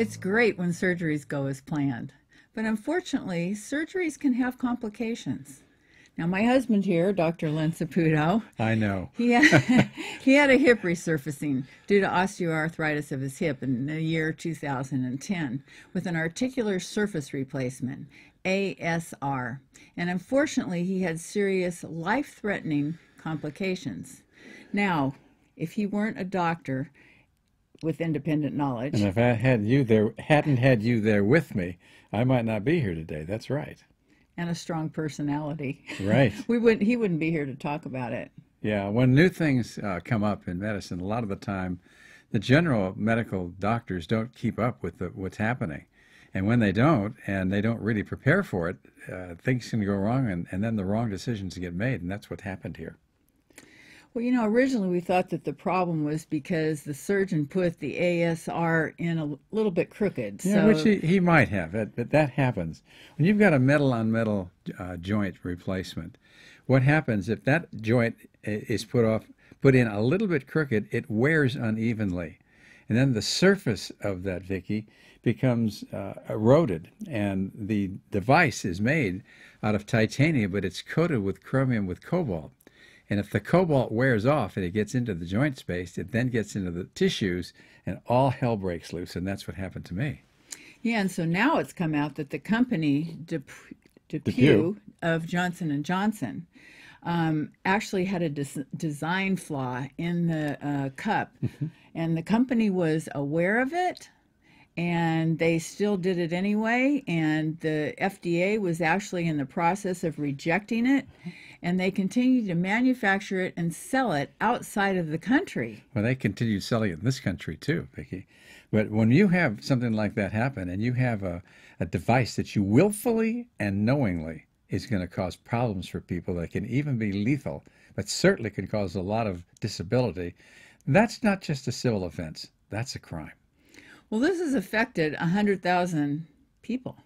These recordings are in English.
It's great when surgeries go as planned, but unfortunately, surgeries can have complications. Now, my husband here, Dr. Len Saputo. I know. He had, he had a hip resurfacing due to osteoarthritis of his hip in the year 2010 with an articular surface replacement, ASR. And unfortunately, he had serious life threatening complications. Now, if he weren't a doctor, with independent knowledge. And if I had you there, hadn't had you there with me, I might not be here today. That's right. And a strong personality. Right. we wouldn't. He wouldn't be here to talk about it. Yeah. When new things uh, come up in medicine, a lot of the time, the general medical doctors don't keep up with the, what's happening. And when they don't, and they don't really prepare for it, uh, things can go wrong, and, and then the wrong decisions get made. And that's what happened here. Well, you know, originally we thought that the problem was because the surgeon put the ASR in a little bit crooked. Yeah, so which he, he might have, but, that happens. When you've got a metal on metal uh, joint replacement, what happens if that joint is put off, put in a little bit crooked, it wears unevenly. And then the surface of that Vicky becomes uh, eroded, and the device is made out of titanium, but it's coated with chromium with cobalt. And if the cobalt wears off and it gets into the joint space, it then gets into the tissues and all hell breaks loose. And that's what happened to me. Yeah, and so now it's come out that the company Depew, Depew. of Johnson and Johnson um, actually had a des design flaw in the uh, cup, mm-hmm. and the company was aware of it, and they still did it anyway. And the FDA was actually in the process of rejecting it. Mm-hmm and they continue to manufacture it and sell it outside of the country. Well, they continue selling it in this country too, Vicki. But when you have something like that happen and you have a, a device that you willfully and knowingly is going to cause problems for people that can even be lethal, but certainly can cause a lot of disability, that's not just a civil offense, that's a crime. Well, this has affected 100,000 people.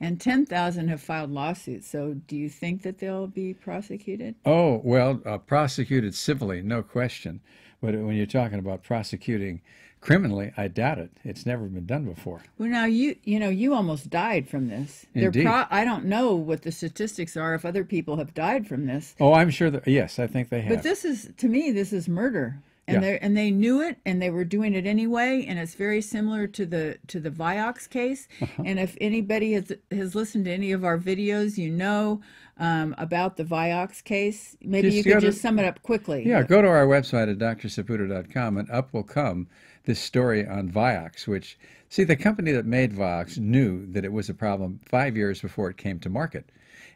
And 10,000 have filed lawsuits. So do you think that they'll be prosecuted? Oh, well, uh, prosecuted civilly, no question. But when you're talking about prosecuting criminally, I doubt it. It's never been done before. Well, now you you know you almost died from this. Indeed. I don't know what the statistics are if other people have died from this. Oh, I'm sure that yes, I think they have. But this is to me this is murder and yeah. they and they knew it and they were doing it anyway and it's very similar to the to the Viox case uh-huh. and if anybody has has listened to any of our videos you know um, about the Vioxx case. Maybe just you could just to, sum it up quickly. Yeah, go to our website at drsaputo.com and up will come this story on Vioxx, which, see, the company that made Vioxx knew that it was a problem five years before it came to market.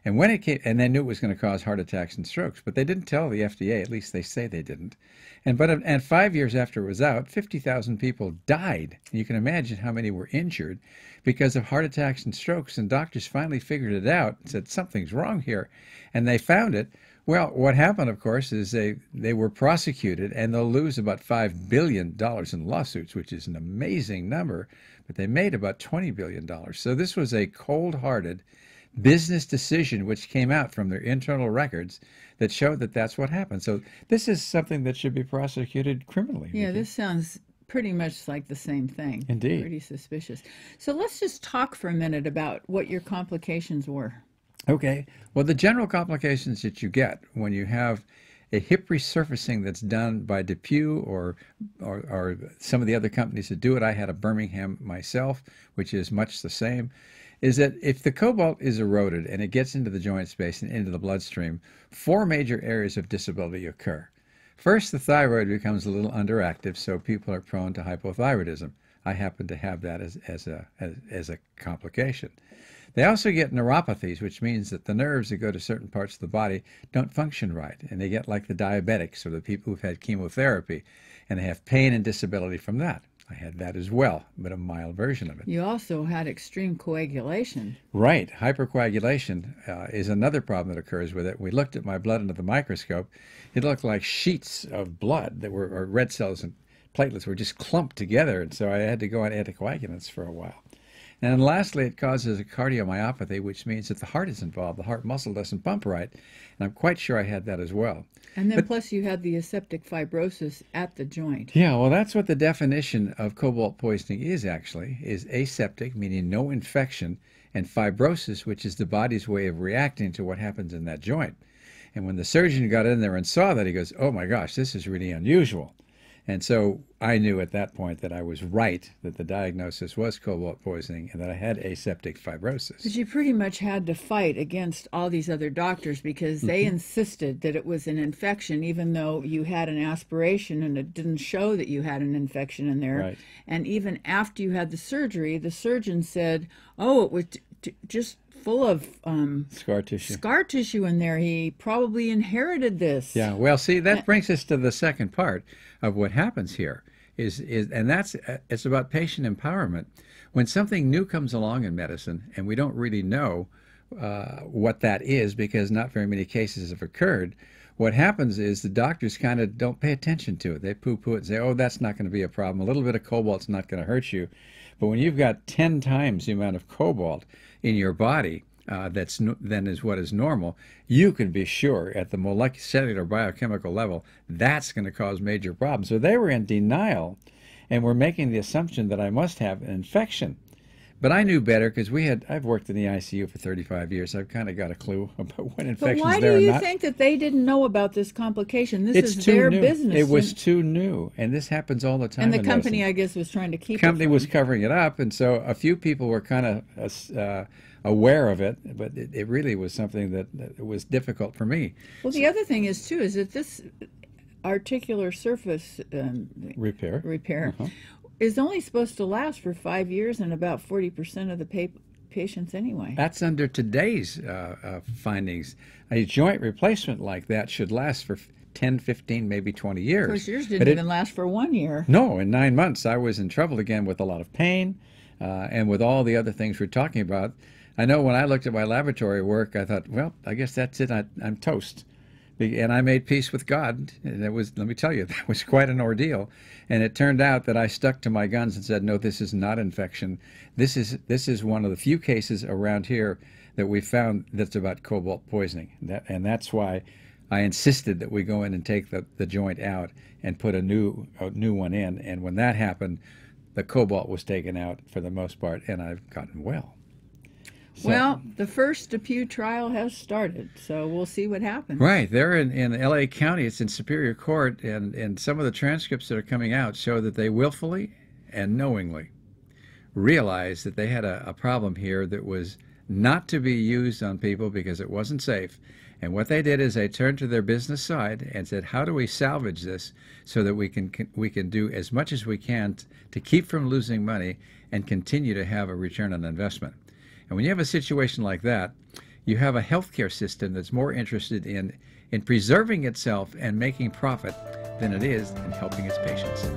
And when it came, and they knew it was going to cause heart attacks and strokes, but they didn't tell the FDA. At least they say they didn't. And but um, and five years after it was out, 50,000 people died. And you can imagine how many were injured because of heart attacks and strokes. And doctors finally figured it out and said something's wrong here. And they found it. Well, what happened, of course, is they, they were prosecuted and they'll lose about $5 billion in lawsuits, which is an amazing number, but they made about $20 billion. So this was a cold hearted business decision which came out from their internal records that showed that that's what happened. So this is something that should be prosecuted criminally. Yeah, Nikki. this sounds pretty much like the same thing. Indeed. Pretty suspicious. So let's just talk for a minute about what your complications were. Okay. Well, the general complications that you get when you have a hip resurfacing that's done by Depew or, or, or some of the other companies that do it. I had a Birmingham myself, which is much the same. Is that if the cobalt is eroded and it gets into the joint space and into the bloodstream, four major areas of disability occur. First, the thyroid becomes a little underactive, so people are prone to hypothyroidism. I happen to have that as, as, a, as, as a complication. They also get neuropathies, which means that the nerves that go to certain parts of the body don't function right. And they get like the diabetics or the people who've had chemotherapy and they have pain and disability from that. I had that as well, but a mild version of it. You also had extreme coagulation. Right. Hypercoagulation uh, is another problem that occurs with it. We looked at my blood under the microscope. It looked like sheets of blood that were red cells and platelets were just clumped together, and so I had to go on anticoagulants for a while. And lastly, it causes a cardiomyopathy, which means that the heart is involved. The heart muscle doesn't pump right. And I'm quite sure I had that as well. And then but, plus you had the aseptic fibrosis at the joint. Yeah, well, that's what the definition of cobalt poisoning is actually, is aseptic, meaning no infection, and fibrosis, which is the body's way of reacting to what happens in that joint. And when the surgeon got in there and saw that, he goes, oh my gosh, this is really unusual. And so I knew at that point that I was right, that the diagnosis was cobalt poisoning and that I had aseptic fibrosis. But you pretty much had to fight against all these other doctors because they mm-hmm. insisted that it was an infection, even though you had an aspiration and it didn't show that you had an infection in there. Right. And even after you had the surgery, the surgeon said, oh, it was just full of um, scar tissue. Scar tissue in there. He probably inherited this. Yeah. Well, see, that brings us to the second part of what happens here. Is, is and that's uh, it's about patient empowerment. When something new comes along in medicine and we don't really know uh, what that is because not very many cases have occurred, what happens is the doctors kind of don't pay attention to it. They poo poo it and say, oh, that's not going to be a problem. A little bit of cobalt's not going to hurt you. But when you've got 10 times the amount of cobalt in your body, uh, that's no, then is what is normal, you can be sure at the molecular cellular biochemical level that's going to cause major problems. So they were in denial and were making the assumption that I must have an infection. But I knew better because we had. I've worked in the ICU for 35 years. I've kind of got a clue about when infections. But why do you think that they didn't know about this complication? This it's is their new. business. It was too new, and this happens all the time. And the company, medicine. I guess, was trying to keep. company was covering it up, and so a few people were kind of uh, uh, aware of it, but it, it really was something that, that, was difficult for me. Well, the other thing is too is that this articular surface um, repair repair uh-huh. is only supposed to last for five years in about 40% of the pa- patients anyway. That's under today's uh, uh, findings. A joint replacement like that should last for 10, 15, maybe 20 years. Of course, yours didn't even last for one year. No, in nine months, I was in trouble again with a lot of pain uh, and with all the other things we're talking about. I know when I looked at my laboratory work, I thought, well, I guess that's it. I, am toast and I made peace with God. And it was, let me tell you, that was quite an ordeal. And it turned out that I stuck to my guns and said, no, this is not infection. This is this is one of the few cases around here that we found that's about cobalt poisoning. That, and that's why I insisted that we go in and take the, the joint out and put a new a new one in. And when that happened, the cobalt was taken out for the most part, and I've gotten well. So, well, the first DePew trial has started, so we'll see what happens. Right. They're in, in LA County, it's in Superior Court, and, and some of the transcripts that are coming out show that they willfully and knowingly realized that they had a, a problem here that was not to be used on people because it wasn't safe. And what they did is they turned to their business side and said, "How do we salvage this so that we can, can we can do as much as we can to keep from losing money and continue to have a return on investment?" And when you have a situation like that, you have a healthcare system that's more interested in, in preserving itself and making profit than it is in helping its patients.